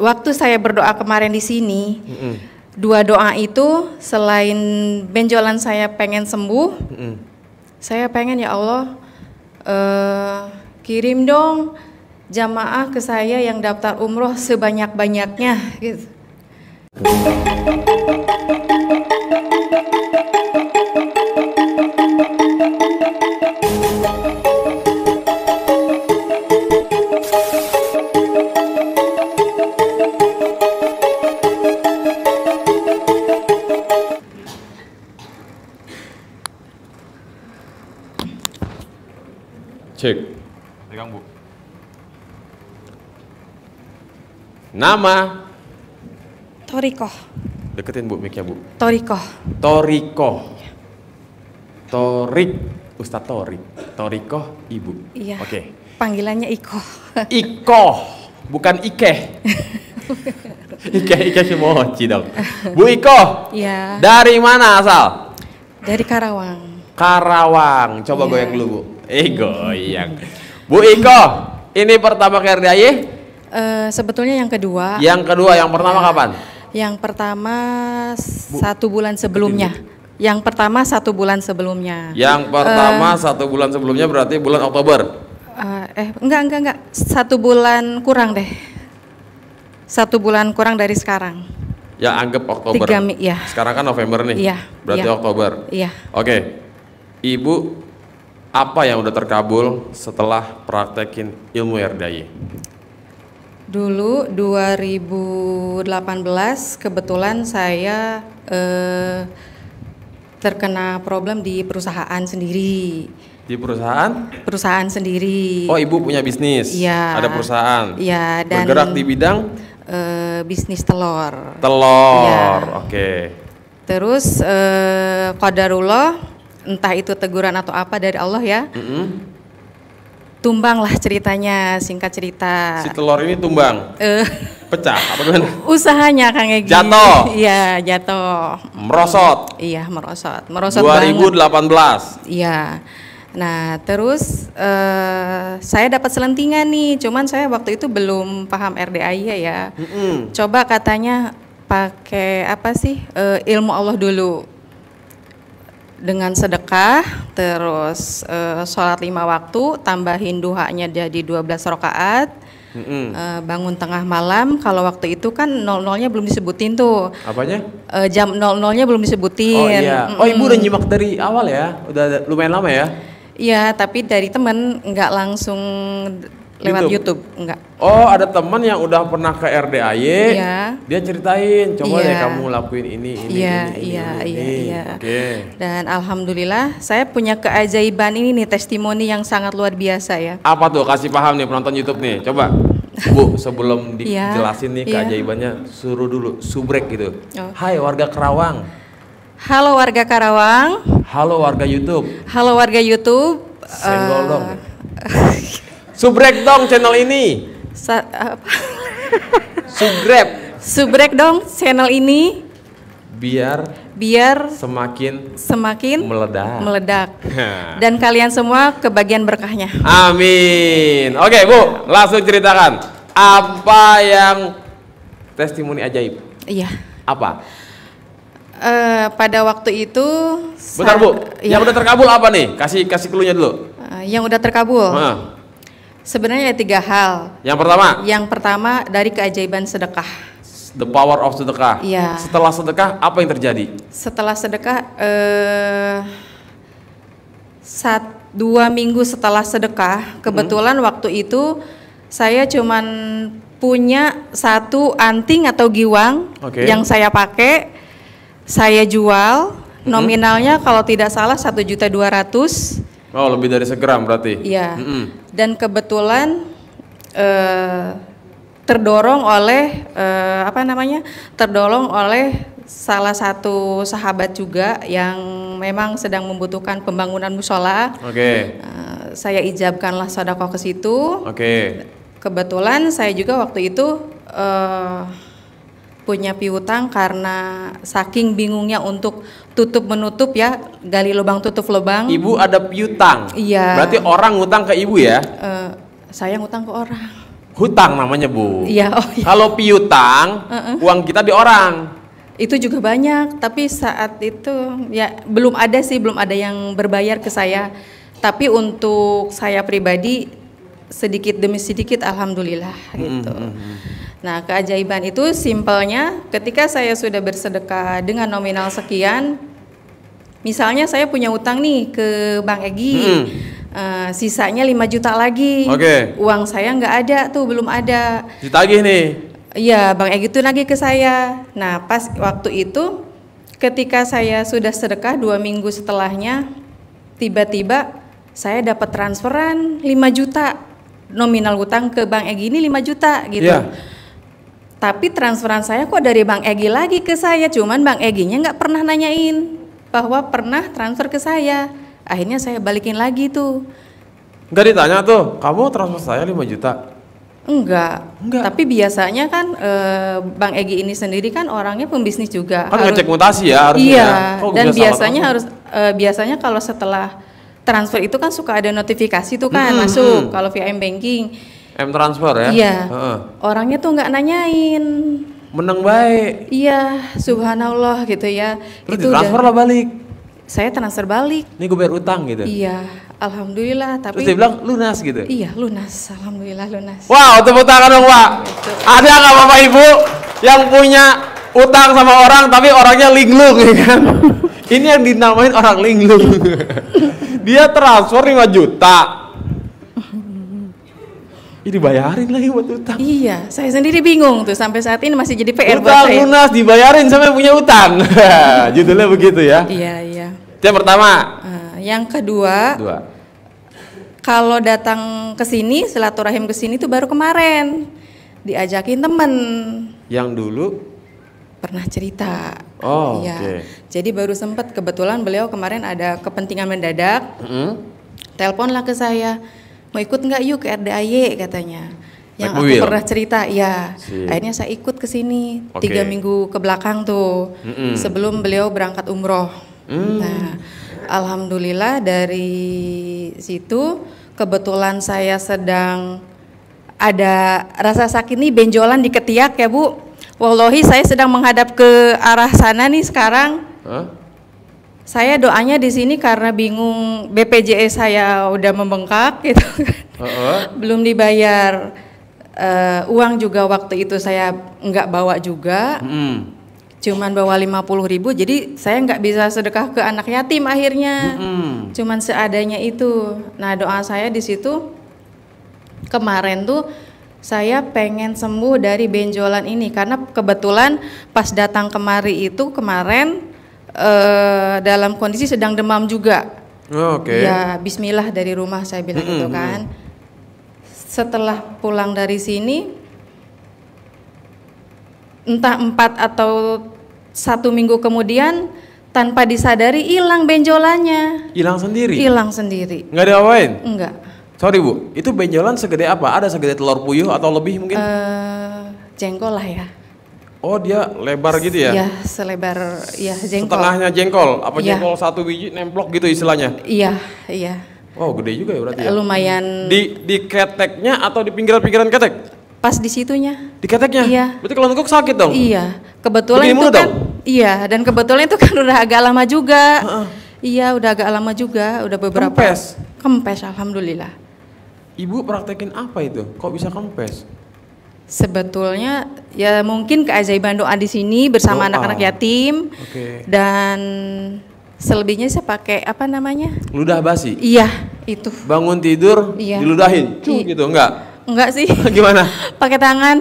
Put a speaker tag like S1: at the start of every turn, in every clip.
S1: waktu saya berdoa kemarin di sini, mm -hmm. dua doa itu selain benjolan saya pengen sembuh, mm -hmm. saya pengen ya Allah uh, kirim dong jamaah ke saya yang daftar umroh sebanyak-banyaknya gitu.
S2: Cek. Pegang, Bu. Nama? Toriko Deketin Bu mic Bu. Toriko. Toriko. Torik. Ustadz Torik. Toriko Ibu. Iya. Oke. Okay.
S1: Panggilannya Iko.
S2: Iko. Bukan Ike. Ike Ike Shimochi dong. Bu Iko. Iya. Dari mana asal?
S1: Dari Karawang.
S2: Karawang. Coba ya. goyang dulu, Bu. Eh goyang. Bu Iko, ini pertama kali ya?
S1: Uh, sebetulnya yang kedua. Yang kedua, yang iya. pertama uh, kapan? Yang pertama Bu, satu bulan sebelumnya. Yang pertama satu bulan sebelumnya. Yang
S2: eh, pertama uh, satu bulan sebelumnya berarti bulan Oktober.
S1: Uh, eh enggak enggak enggak satu bulan kurang deh. Satu bulan kurang dari sekarang.
S2: Ya anggap Oktober. Tiga, ya. Sekarang kan November nih. Iya. Berarti ya. Oktober. Iya. Oke. Okay. Ibu apa yang udah terkabul setelah praktekin ilmu RDI?
S1: Dulu 2018 kebetulan saya eh, terkena problem di perusahaan sendiri.
S2: Di perusahaan?
S1: Perusahaan sendiri. Oh, ibu
S2: punya bisnis. Iya. Ada perusahaan. Iya. Dan bergerak di bidang
S1: eh, bisnis telur. Telur. Ya. Oke. Okay. Terus eh, kodarullah entah itu teguran atau apa dari Allah ya. Mm -hmm. Tumbang lah ceritanya, singkat cerita. Si
S2: telur ini tumbang. Uh, Pecah apa gimana?
S1: Usahanya Kang Egi. Jatuh. Iya, jatuh. Merosot. Iya, merosot. Merosot
S2: 2018.
S1: Iya. Nah, terus uh, saya dapat selentingan nih, cuman saya waktu itu belum paham RDAI ya. Mm -hmm. Coba katanya pakai apa sih? Uh, ilmu Allah dulu dengan sedekah, terus uh, sholat lima waktu, tambahin duhanya jadi 12 rakaat,
S2: mm -hmm. uh,
S1: bangun tengah malam. Kalau waktu itu kan nol-nolnya belum disebutin tuh. Apanya? Uh, jam nol-nolnya belum
S2: disebutin. Oh iya. Mm -hmm. Oh ibu udah nyimak dari awal ya? Udah lumayan lama ya?
S1: Iya, tapi dari temen nggak langsung lewat YouTube. YouTube enggak.
S2: Oh, ada teman yang udah pernah ke RDAY. Iya. Dia ceritain, coba yeah. deh iya. kamu lakuin ini ini iya, ini, iya, iya, Iya, Oke.
S1: Dan alhamdulillah saya punya keajaiban ini nih testimoni yang sangat luar biasa ya.
S2: Apa tuh? Kasih paham nih penonton YouTube nih. Coba. Bu, sebelum iya, dijelasin nih iya. keajaibannya, suruh dulu subrek gitu. Oh. Hai warga Karawang.
S1: Halo warga Karawang.
S2: Halo warga YouTube.
S1: Halo warga YouTube.
S2: Senggol uh, dong. Subrek dong channel ini.
S1: Sa apa?
S2: Subrek.
S1: Subrek dong channel ini. Biar biar
S2: semakin
S1: semakin
S2: meledak. Meledak.
S1: Dan kalian semua kebagian berkahnya.
S2: Amin. Oke, Bu, langsung ceritakan apa yang testimoni ajaib. Iya. Apa?
S1: Uh, pada waktu itu
S2: Bentar Bu, ya. yang iya. udah terkabul apa nih? Kasih kasih klunya dulu.
S1: Uh, yang udah terkabul. Uh Sebenarnya ada tiga hal. Yang pertama? Yang pertama dari keajaiban sedekah.
S2: The power of sedekah. Iya. Setelah sedekah apa yang terjadi?
S1: Setelah sedekah eh saat dua minggu setelah sedekah hmm. kebetulan hmm. waktu itu saya cuman punya satu anting atau giwang okay. yang saya pakai saya jual hmm. nominalnya hmm. kalau tidak salah satu juta dua ratus
S2: Oh, lebih dari segram berarti. Iya. Mm -hmm.
S1: Dan kebetulan eh, terdorong oleh eh, apa namanya? Terdorong oleh salah satu sahabat juga yang memang sedang membutuhkan pembangunan musola.
S2: Oke. Okay. Eh,
S1: saya ijabkanlah sodako ke situ. Oke. Okay. Kebetulan saya juga waktu itu eh, punya piutang karena saking bingungnya untuk tutup menutup ya gali lubang tutup lubang. Ibu ada
S2: piutang. Iya. Berarti orang ngutang ke ibu ya?
S1: Uh, saya ngutang ke orang.
S2: Hutang namanya bu. Iya. Oh, iya. Kalau piutang uh
S1: -uh. uang kita di orang. Itu juga banyak, tapi saat itu ya belum ada sih belum ada yang berbayar ke saya. Tapi untuk saya pribadi sedikit demi sedikit alhamdulillah gitu. Mm -hmm. Nah, keajaiban itu simpelnya ketika saya sudah bersedekah dengan nominal sekian, misalnya saya punya utang nih ke Bang Egi. Hmm. Uh, sisanya 5 juta lagi. Okay. Uang saya nggak ada tuh, belum ada. Ditagih nih. Iya, Bang Egi tuh lagi ke saya. Nah, pas waktu itu ketika saya sudah sedekah dua minggu setelahnya, tiba-tiba saya dapat transferan 5 juta nominal utang ke Bang Egi ini 5 juta gitu. Yeah. Tapi transferan saya kok dari Bang Egi lagi ke saya, cuman Bang Eginya nggak pernah nanyain bahwa pernah transfer ke saya. Akhirnya saya balikin lagi tuh.
S2: Enggak ditanya tuh, kamu transfer saya 5 juta.
S1: Enggak. Enggak. Tapi biasanya kan e, Bang Egi ini sendiri kan orangnya pembisnis juga. Kan harus, ngecek mutasi ya harusnya. Iya. Ya. Dan biasanya tahu. harus e, biasanya kalau setelah transfer itu kan suka ada notifikasi tuh kan hmm, masuk hmm. kalau via banking.
S2: M transfer ya? Iya. Uh-uh.
S1: Orangnya tuh nggak nanyain.
S2: Menang baik.
S1: Iya, subhanallah gitu ya. Terus itu transfer udah, lah balik. Saya transfer balik.
S2: Ini gue bayar utang gitu. Iya,
S1: alhamdulillah. Tapi Terus dia bilang
S2: lunas gitu. Iya,
S1: lunas. Alhamdulillah lunas.
S2: Wow, tepuk tangan dong, Pak. Gitu. Ada nggak Bapak Ibu yang punya utang sama orang tapi orangnya linglung ya kan? Ini yang dinamain orang linglung. dia transfer 5 juta, dibayarin
S1: lagi buat utang. Iya, saya sendiri bingung tuh sampai saat ini masih jadi PR utang buat saya.
S2: lunas dibayarin sampai punya utang. Judulnya begitu ya. Iya, iya. Itu yang pertama.
S1: Eh, yang kedua. Dua. Kalau datang ke sini silaturahim ke sini tuh baru kemarin diajakin temen.
S2: Yang dulu
S1: pernah cerita.
S2: Oh, iya. Okay.
S1: Jadi baru sempat kebetulan beliau kemarin ada kepentingan mendadak. Mm -hmm. Teleponlah ke saya mau ikut nggak yuk ke RDAY katanya yang aku pernah cerita ya si. akhirnya saya ikut ke sini okay. tiga minggu ke belakang tuh mm, mm sebelum beliau berangkat umroh mm. nah alhamdulillah dari situ kebetulan saya sedang ada rasa sakit nih benjolan di ketiak ya bu wallahi saya sedang menghadap ke arah sana nih sekarang huh? Saya doanya di sini karena bingung BPJS e saya udah membengkak gitu, uh -uh. belum dibayar. Uh, uang juga waktu itu saya nggak bawa juga, mm. cuman bawa lima puluh ribu. Jadi saya nggak bisa sedekah ke anak yatim akhirnya, mm. cuman seadanya itu. Nah doa saya di situ kemarin tuh saya pengen sembuh dari benjolan ini karena kebetulan pas datang kemari itu kemarin uh, dalam kondisi sedang demam juga.
S2: Oh, Oke. Okay. Ya
S1: Bismillah dari rumah saya bilang mm -hmm. itu kan. Setelah pulang dari sini, entah empat atau satu minggu kemudian tanpa disadari hilang benjolannya.
S2: Hilang sendiri. Hilang
S1: sendiri. Nggak lain? Enggak.
S2: Sorry bu, itu benjolan segede apa? Ada segede telur puyuh atau lebih mungkin?
S1: Uh, jengkol lah ya.
S2: Oh dia lebar gitu ya? Iya
S1: selebar ya jengkol. Setengahnya
S2: jengkol, apa ya. jengkol satu biji nemplok gitu istilahnya?
S1: Iya iya.
S2: Oh gede juga ya berarti. Ya?
S1: Lumayan.
S2: Di di keteknya atau di pinggiran-pinggiran ketek?
S1: Pas di situnya.
S2: Di keteknya? Iya. Berarti kalau nengkuk sakit dong? Iya.
S1: Kebetulan Begini itu kan. Dong? Iya dan kebetulan itu kan udah agak lama juga. Uh-uh. Iya udah agak lama juga, udah beberapa. Kempes. Kempes alhamdulillah.
S2: Ibu praktekin apa itu? Kok bisa kempes?
S1: Sebetulnya ya mungkin keajaiban doa di sini bersama anak-anak yatim okay. dan selebihnya saya pakai apa namanya?
S2: Ludah basi. Iya, itu. Bangun tidur iya. diludahin. Cuk gitu enggak? Enggak sih. Gimana? pakai tangan.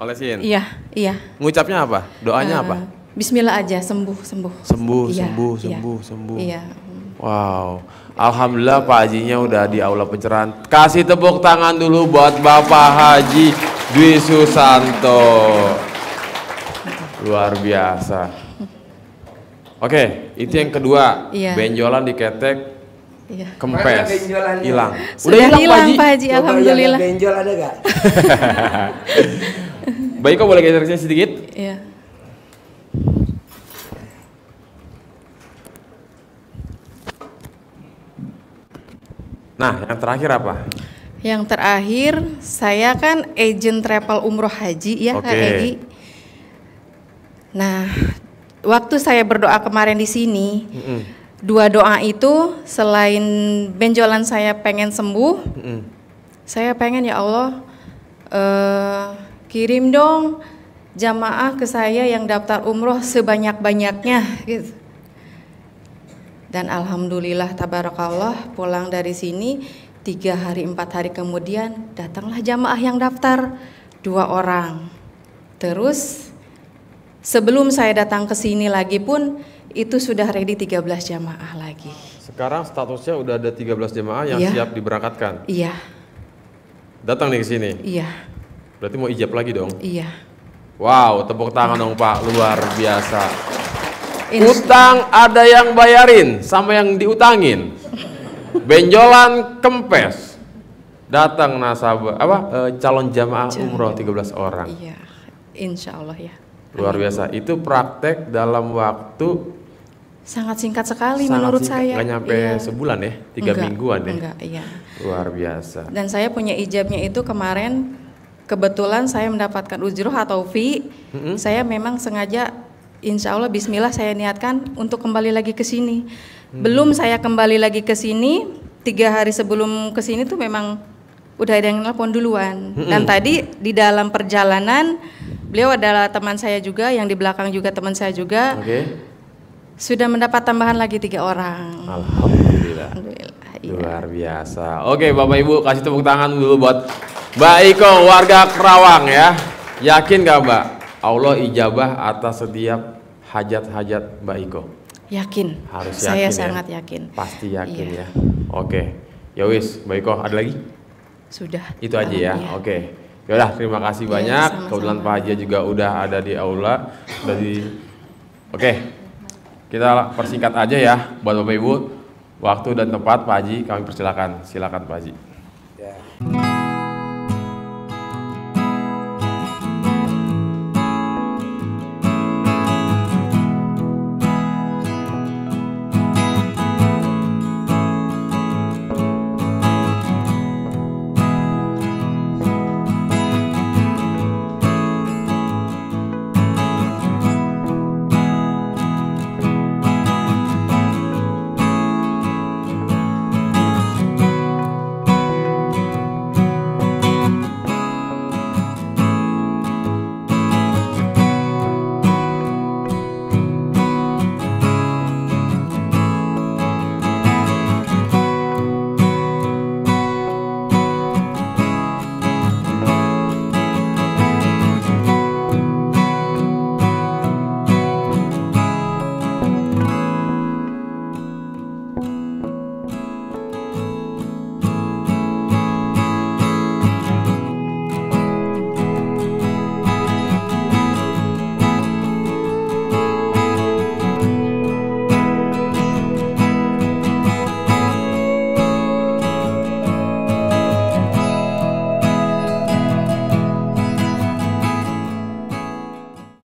S2: Olesin. Iya, iya. Ngucapnya apa? Doanya uh, apa? Eh,
S1: bismillah aja, sembuh, sembuh.
S2: Sembuh, iya, sembuh, iya, sembuh, iya. sembuh. Iya. Wow. Alhamdulillah Pak Hajinya udah di aula pencerahan. Kasih tepuk tangan dulu buat Bapak Haji. Dwi Susanto. Luar biasa. Oke, itu yang kedua. Iya. Benjolan diketek
S1: Iya. Kempes, ya. hilang. Sudah hilang Pak Haji, alhamdulillah. Benjol ada gak?
S2: Baik, kok boleh geser sedikit? Iya. Nah, yang terakhir apa?
S1: Yang terakhir, saya kan agent travel umroh haji ya okay. Kak Egi. Nah, waktu saya berdoa kemarin di sini, mm -mm. dua doa itu selain benjolan saya pengen sembuh, mm -mm. saya pengen ya Allah uh, kirim dong jamaah ke saya yang daftar umroh sebanyak-banyaknya gitu. Dan alhamdulillah tabarakallah pulang dari sini Tiga hari, empat hari kemudian datanglah jamaah yang daftar dua orang. Terus sebelum saya datang ke sini lagi pun itu sudah ready 13 jamaah lagi.
S2: Sekarang statusnya udah ada 13 jamaah yang ya. siap diberangkatkan. Iya. Datang nih ke sini. Iya. Berarti mau ijab lagi dong? Iya. Wow, tepuk tangan dong Pak, luar biasa. Utang ada yang bayarin sama yang diutangin benjolan kempes datang nasabah apa e, calon jamaah umroh 13 orang iya
S1: insya Allah ya
S2: luar biasa itu praktek dalam waktu
S1: sangat singkat sekali sangat menurut singkat, saya nggak nyampe iya.
S2: sebulan ya tiga enggak, mingguan ya enggak, iya. luar biasa dan
S1: saya punya ijabnya itu kemarin kebetulan saya mendapatkan ujroh atau fi mm -hmm. saya memang sengaja insya Allah Bismillah saya niatkan untuk kembali lagi ke sini Hmm. Belum saya kembali lagi ke sini, tiga hari sebelum ke sini tuh memang udah ada yang nelpon duluan. Hmm. Dan tadi di dalam perjalanan beliau adalah teman saya juga, yang di belakang juga teman saya juga. Okay. Sudah mendapat tambahan lagi tiga orang.
S2: Alhamdulillah. Alhamdulillah. Iya. Luar biasa. Oke, Bapak Ibu kasih tepuk tangan dulu buat Mbak Iko warga Kerawang ya. Yakin gak Mbak? Allah ijabah atas setiap hajat-hajat Mbak Iko.
S1: Yakin. Harus yakin. Saya ya? sangat yakin. Pasti yakin iya.
S2: ya. Oke. Ya wis, baik kok, ada lagi? Sudah. Itu aja ya. ya. Oke. Yaudah, terima kasih ya, banyak. Sama -sama. Kebetulan Pak Haji juga udah ada di aula. jadi, Oke. Kita persingkat aja ya buat Bapak Ibu. Waktu dan tempat Pak Haji kami persilakan. Silakan Pak Haji. Yeah. thank you